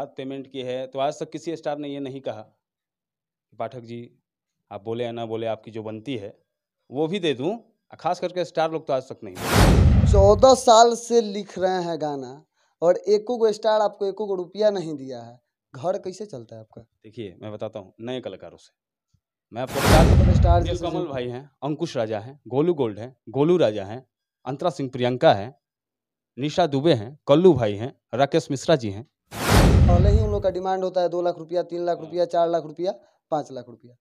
आज पेमेंट की है तो आज तक किसी स्टार ने ये नहीं कहा पाठक जी आप बोले या ना बोले आपकी जो बनती है वो भी दे दूँ खास करके स्टार लोग तो आज तक नहीं चौदह साल से लिख रहे हैं गाना और एको गो स्टार आपको एको गो रुपया नहीं दिया है घर कैसे चलता है आपका देखिए मैं बताता हूँ नए कलाकारों से मैं आपको स्टार जी कमल भाई हैं अंकुश राजा हैं गोलू गोल्ड हैं गोलू राजा हैं अंतरा सिंह प्रियंका हैं निशा दुबे हैं कल्लू भाई हैं राकेश मिश्रा जी हैं पहले ही उन लोग का डिमांड होता है दो लाख रुपया तीन लाख रुपया चार लाख रुपया पाँच लाख रुपया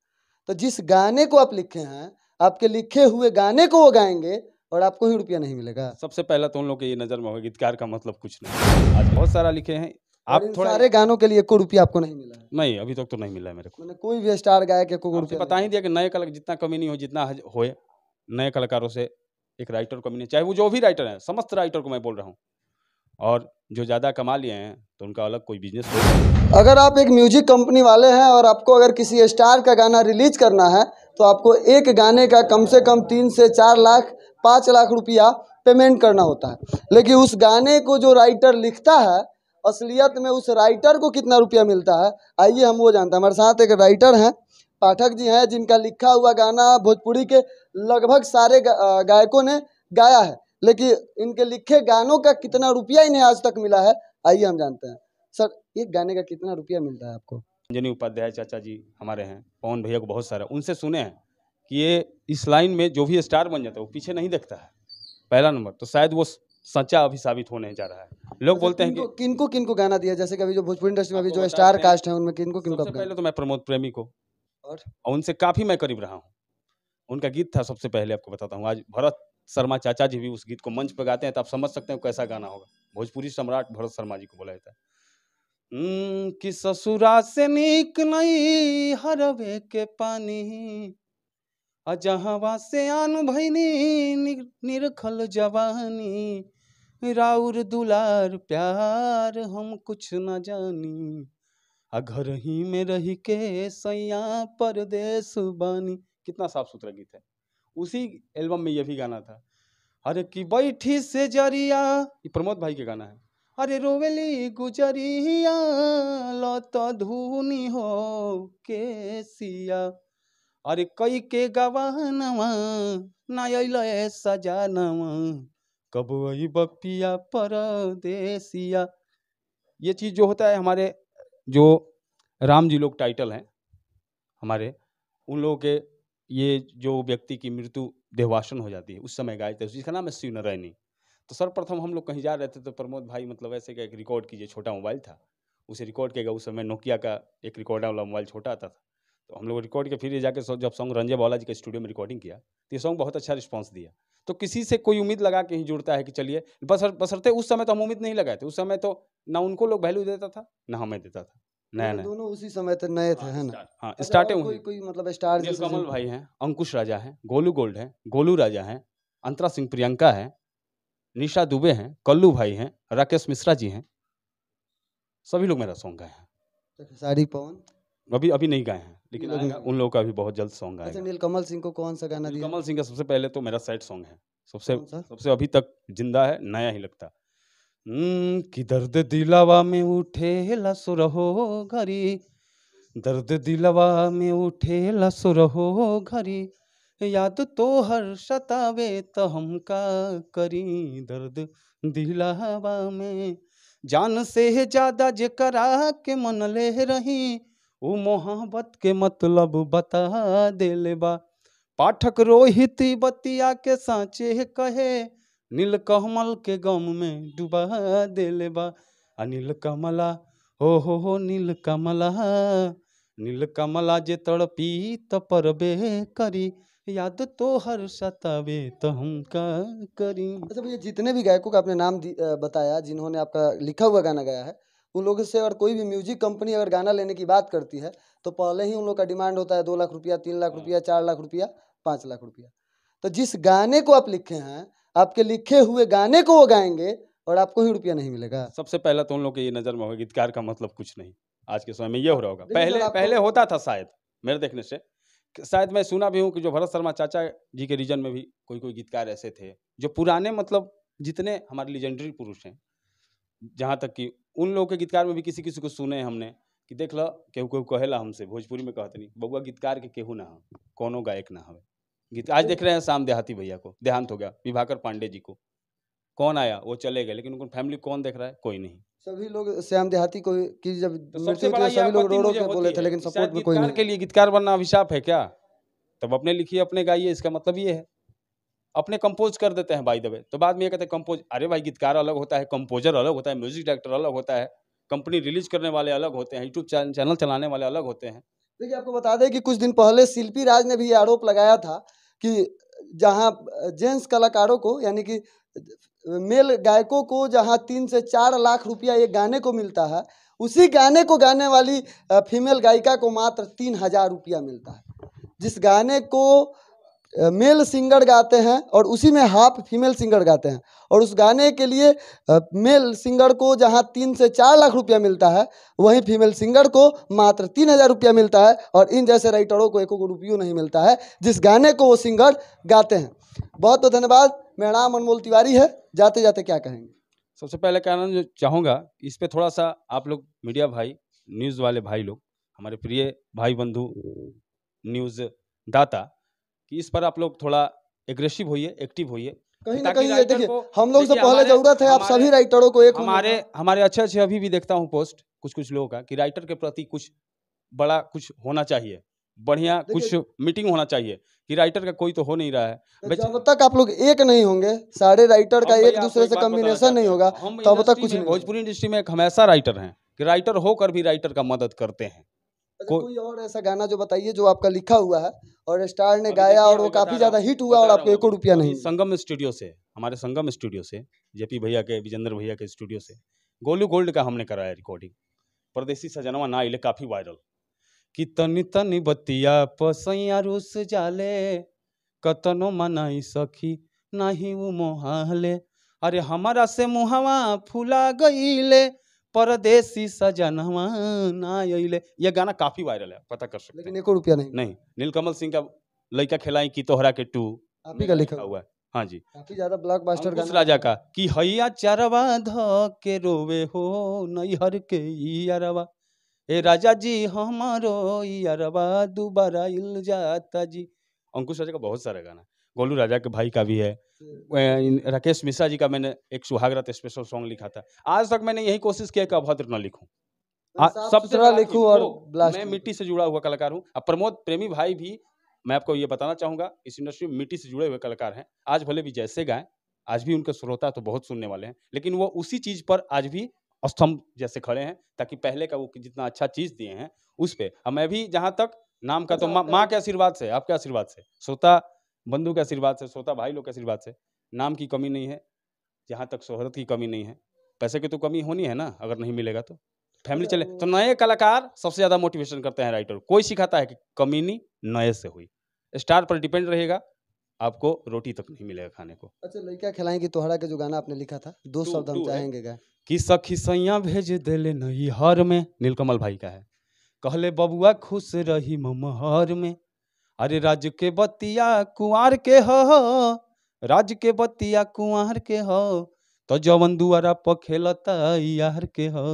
तो जिस गाने को आप लिखे हैं आपके लिखे हुए गाने को वो गाएंगे और आपको ही रुपया नहीं मिलेगा सबसे पहला तो उन लोग के ये नजर में होगा गीतकार का मतलब कुछ नहीं आज बहुत सारा लिखे हैं आप थोड़ा सारे गानों के लिए एक रुपया आपको नहीं मिला है नहीं अभी तक तो तो नहीं मिला है मेरे को मैंने कोई भी स्टार गायक एक रुपया बता ही दिया कि नए कलाकार जितना कमी नहीं हो जितना हो नए कलाकारों से एक राइटर कमी नहीं चाहे वो जो भी राइटर है समस्त राइटर को मैं बोल रहा हूँ और जो ज़्यादा कमा लिए हैं तो उनका अलग कोई बिजनेस हो अगर आप एक म्यूजिक कंपनी वाले हैं और आपको अगर किसी स्टार का गाना रिलीज करना है तो आपको एक गाने का कम से कम तीन से चार लाख पाँच लाख रुपया पेमेंट करना होता है लेकिन उस गाने को जो राइटर लिखता है असलियत में उस राइटर को कितना रुपया मिलता है आइए हम वो जानते हैं हमारे साथ एक राइटर हैं पाठक जी हैं जिनका लिखा हुआ गाना भोजपुरी के लगभग सारे गायकों ने गाया है लेकिन इनके लिखे गानों का कितना रुपया इन्हें आज तक मिला है आइए हम जानते हैं सर एक गाने का कितना रुपया मिलता है आपको अंजनी उपाध्याय चाचा जी हमारे हैं पवन भैया को बहुत सारे उनसे सुने हैं कि ये इस लाइन में जो भी स्टार बन जाता है वो पीछे नहीं देखता है पहला नंबर तो शायद वो सच्चा अभी साबित होने जा रहा है लोग तो बोलते हैं कि किनको किनको गाना दिया जैसे कि अभी जो भोजपुरी इंडस्ट्री में अभी जो स्टार कास्ट है उनमें किनको किनको पहले तो मैं प्रमोद प्रेमी को और उनसे काफ़ी मैं करीब रहा हूँ उनका गीत था सबसे पहले आपको बताता हूँ आज भरत शर्मा चाचा जी भी उस गीत को मंच पर गाते हैं तो आप समझ सकते हैं कैसा गाना होगा भोजपुरी सम्राट भरत शर्मा जी को बोला जाता है हम्म, कि ससुरा से निक नहीं हरवे के पानी अजहवा से आन भैनी निरखल जवानी राउर दुलार प्यार हम कुछ न जानी आ घर ही में रही के सैया परदेश बानी कितना साफ सुथरा गीत है उसी एल्बम में ये भी गाना था अरे की बैठी से जरिया प्रमोद भाई के गाना है अरे रोवेली गुजरिया लो तो धूनी हो के सिया अरे कई के गवानवा नायल सजानवा कब वही बपिया परदेसिया ये चीज़ जो होता है हमारे जो राम जी लोग टाइटल हैं हमारे उन लोगों के ये जो व्यक्ति की मृत्यु देहवासन हो जाती है उस समय थे जिसका नाम है शिव नारायणी तो सर्वप्रथम हम लोग कहीं जा रहे थे तो प्रमोद भाई मतलब ऐसे का एक रिकॉर्ड कीजिए छोटा मोबाइल था उसे रिकॉर्ड किया गया उस समय नोकिया का एक रिकॉर्ड वाला मोबाइल छोटा आता था तो हम लोग रिकॉर्ड के फिर जाकर जब सॉन्ग रंजय बाला जी के स्टूडियो में रिकॉर्डिंग किया तो ये सॉन्ग बहुत अच्छा रिस्पॉन्स दिया तो किसी से कोई उम्मीद लगा के ही जुड़ता है कि चलिए बसर बसरते उस समय तो हम उम्मीद नहीं लगाए थे उस समय तो ना उनको लोग वैल्यू देता था ना हमें देता था नया तो नया दोनों उसी समय तो नए थे हाँ, है ना स्टार्टिंग कोई कोई मतलब स्टार कमल भाई हैं अंकुश राजा है गोलू गोल्ड है गोलू राजा है अंतरा सिंह प्रियंका है निशा दुबे हैं कल्लू भाई हैं राकेश मिश्रा जी हैं सभी लोग मेरा सॉन्ग गाए हैं अच्छा, पवन अभी अभी नहीं गाए हैं लेकिन उन लोगों का भी बहुत जल्द सॉन्ग आएगा अच्छा, नीलकमल सिंह को कौन सा गाना दिया कमल सिंह का सबसे पहले तो मेरा सैड सॉन्ग है सबसे सबसे अभी तक जिंदा है नया ही लगता हम्म, कि दर्द दिलावा में उठे लसुर हो घरी दर्द दिलावा में उठे लसुर हो घरी याद तो हर सतावे तो हम का करी दर्द दिलावा में जान से ज्यादा जे करा के मन ले रही वो मोहब्बत के मतलब बता दे बा पाठक रोहित बतिया के साँचे कहे नीलकमल के गम में डुबा देले बा आ नीलकमला हो हो हो नीलकमला नीलकमला जे तड़पी त परबे करी याद तो हर सतावे तो हम का करी अच्छा भैया जितने भी गायकों का आपने नाम बताया जिन्होंने आपका लिखा हुआ गाना गाया है उन लोगों से अगर कोई भी म्यूजिक कंपनी अगर गाना लेने की बात करती है तो पहले ही उन लोग का डिमांड होता है दो लाख रुपया तीन लाख रुपया चार लाख रुपया पाँच लाख रुपया तो जिस गाने को आप लिखे हैं आपके लिखे हुए गाने को वो गाएंगे और आपको ही रुपया नहीं मिलेगा सबसे पहला तो उन लोग की नज़र में होगा गीतकार का मतलब कुछ नहीं आज के समय में ये हो रहा होगा पहले पहले होता था शायद मेरे देखने से शायद मैं सुना भी हूँ कि जो भरत शर्मा चाचा जी के रीजन में भी कोई कोई गीतकार ऐसे थे जो पुराने मतलब जितने हमारे लीजेंडरी पुरुष हैं जहाँ तक कि उन लोगों के गीतकार में भी किसी किसी को सुने हमने कि देख लो केहू केहू कहेला हमसे भोजपुरी में कहते नहीं बबुआ गीतकार के केहू ना हो कोनो गायक ना हो गीत आज देख रहे हैं शाम देहाती भैया को देहांत हो गया विभाकर पांडे जी को कौन आया वो चले गए लेकिन उनको फैमिली कौन देख रहा है कोई नहीं सभी लोग श्याम देहाती को कि जब तो बड़ा सभी लोग रोडों पे बोले थे लेकिन सपोर्ट भी कोई नहीं के लिए गीतकार बनना अभिशाप है क्या तब अपने लिखिए अपने गाइए इसका मतलब ये है अपने कंपोज कर देते हैं भाई दबे तो बाद में ये कहते हैं कंपोज अरे भाई गीतकार अलग होता है कंपोजर अलग होता है म्यूजिक डायरेक्टर अलग होता है कंपनी रिलीज करने वाले अलग होते हैं यूट्यूब चैनल चलाने वाले अलग होते हैं देखिए आपको बता दें कि कुछ दिन पहले शिल्पी राज ने भी आरोप लगाया था कि जहाँ जेंट्स कलाकारों को यानी कि मेल गायकों को जहाँ तीन से चार लाख रुपया एक गाने को मिलता है उसी गाने को गाने वाली फीमेल गायिका को मात्र तीन हजार रुपया मिलता है जिस गाने को मेल सिंगर गाते हैं और उसी में हाफ फीमेल सिंगर गाते हैं और उस गाने के लिए मेल सिंगर को जहाँ तीन से चार लाख रुपया मिलता है वहीं फीमेल सिंगर को मात्र तीन हज़ार रुपया मिलता है और इन जैसे राइटरों को एक रुपयू नहीं मिलता है जिस गाने को वो सिंगर गाते हैं बहुत बहुत धन्यवाद मेरा नाम अनमोल तिवारी है जाते जाते क्या कहेंगे सबसे पहले कहना चाहूँगा इस पर थोड़ा सा आप लोग मीडिया भाई न्यूज़ वाले भाई लोग हमारे प्रिय भाई बंधु न्यूज़ दाता कि इस पर आप लोग थोड़ा एग्रेसिव होइए एक्टिव होइए कहीं ना कहीं देखिए हम लोग से पहले जरूरत है आप सभी राइटरों को एक हमारे हमारे अच्छे अच्छे अभी भी देखता हूँ पोस्ट कुछ कुछ लोगों का कि राइटर के प्रति कुछ बड़ा कुछ होना चाहिए बढ़िया कुछ मीटिंग होना चाहिए कि राइटर का कोई तो हो नहीं रहा है तो जब तक आप लोग एक नहीं होंगे सारे राइटर का एक दूसरे से कम्बिनेशन नहीं होगा तब तक कुछ भोजपुरी इंडस्ट्री में एक हमेशा राइटर हैं कि राइटर होकर भी राइटर का मदद करते हैं को... कोई और ऐसा गाना जो बताइए जो आपका लिखा हुआ है और स्टार ने गाया और वो काफी ज्यादा हिट हुआ और आपको एक रुपया नहीं संगम स्टूडियो से हमारे संगम स्टूडियो से जेपी भैया के विजेंद्र भैया के स्टूडियो से गोलू गोल्ड का हमने कराया रिकॉर्डिंग परदेसी सजनवा ना इले काफी वायरल कि तनी तनी बतिया पसैया रुस जाले कतनो मनाई सखी नाही मोहाले अरे हमारा से मुहावा फुला गईले परदेसी सजनवा ये गाना काफी वायरल है पता कर सकते लेकिन एको रुपया नहीं नहीं नीलकमल सिंह का लड़का खिलाई की तोहरा के टू का लिखा हुआ है हाँ जी काफी ज्यादा ब्लॉकबस्टर गाना राजा का कि हैया चरवा ध के रोवे हो नई हर के यारवा ए राजा जी हमारो यारवा दुबारा इल जाता जी अंकुश राजा का बहुत सारा गाना गोलू राजा के भाई का भी है राकेश मिश्रा जी का मैंने एक सुहागरत स्पेशल सॉन्ग लिखा था आज तक मैंने यही कोशिश किया कि अभद्र न लिखूं तो हाँ, सबसे लिखूं और तो मैं मिट्टी से जुड़ा हुआ कलाकार हूँ अब प्रमोद प्रेमी भाई भी मैं आपको ये बताना चाहूंगा इस इंडस्ट्री में मिट्टी से जुड़े हुए कलाकार हैं आज भले भी जैसे गाएं आज भी उनके श्रोता तो बहुत सुनने वाले हैं लेकिन वो उसी चीज़ पर आज भी स्तंभ जैसे खड़े हैं ताकि पहले का वो जितना अच्छा चीज़ दिए हैं उस पर अब मैं भी जहाँ तक नाम का अच्छा, तो, तो माँ के आशीर्वाद से आपके आशीर्वाद से श्रोता बंधु के आशीर्वाद से श्रोता भाई लोग के आशीर्वाद से नाम की कमी नहीं है जहाँ तक शोहरत की कमी नहीं है पैसे की तो कमी होनी है ना अगर नहीं मिलेगा तो फैमिली चले तो नए कलाकार सबसे ज़्यादा मोटिवेशन करते हैं राइटर कोई सिखाता है कि नहीं नए से हुई स्टार पर डिपेंड रहेगा आपको रोटी तक नहीं मिलेगा खाने को अच्छा लड़का खिलाएंगे तोहरा के जो गाना आपने लिखा था दो शब्द हम चाहेंगे कि सखी सैया भेज दिले हर में नीलकमल भाई का है कहले बबुआ खुश रही ममहर में अरे राज के बतिया कुआर के हो राज के बतिया कुआर के हो तो जवन दुआरा पर यार के हो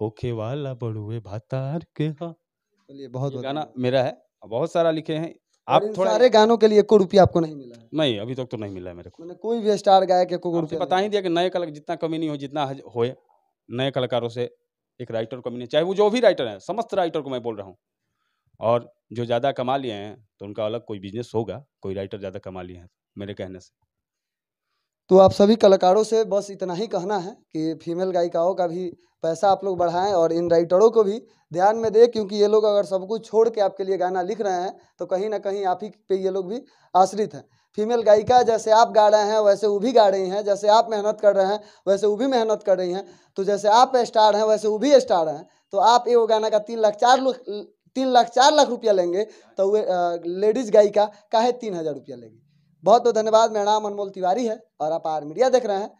होखे वाला बड़ुए भातार के हो चलिए बहुत गाना मेरा है बहुत सारा लिखे हैं आप थोड़ा सारे गानों के लिए एक रुपया आपको नहीं मिला है नहीं अभी तक तो, तो नहीं मिला है मेरे को मैंने कोई भी स्टार गायक को कोई रुपया बता ही दिया कि नए कलाकार जितना कमी नहीं हो जितना होए नए कलाकारों से एक राइटर को नहीं चाहे वो जो भी राइटर है समस्त राइटर को मैं बोल रहा हूँ और जो ज़्यादा कमा लिए हैं तो उनका अलग कोई बिजनेस होगा कोई राइटर ज़्यादा कमा लिए हैं मेरे कहने से तो आप सभी कलाकारों से बस इतना ही कहना है कि फीमेल गायिकाओं का भी पैसा आप लोग बढ़ाएं और इन राइटरों को भी ध्यान में दें क्योंकि ये लोग अगर सब कुछ छोड़ के आपके लिए गाना लिख रहे हैं तो कहीं ना कहीं आप ही पे ये लोग भी आश्रित हैं फीमेल गायिका जैसे आप गा रहे हैं वैसे वो भी गा रही हैं जैसे आप मेहनत कर रहे हैं वैसे वो भी मेहनत कर रही हैं तो जैसे आप स्टार हैं वैसे वो भी स्टार हैं तो आप वो गाना का तीन लाख चार तीन लाख चार लाख रुपया लेंगे तो वे लेडीज गाई का काहे तीन हज़ार रुपया लेंगे बहुत बहुत धन्यवाद मेरा नाम अनमोल तिवारी है और आप आर मीडिया देख रहे हैं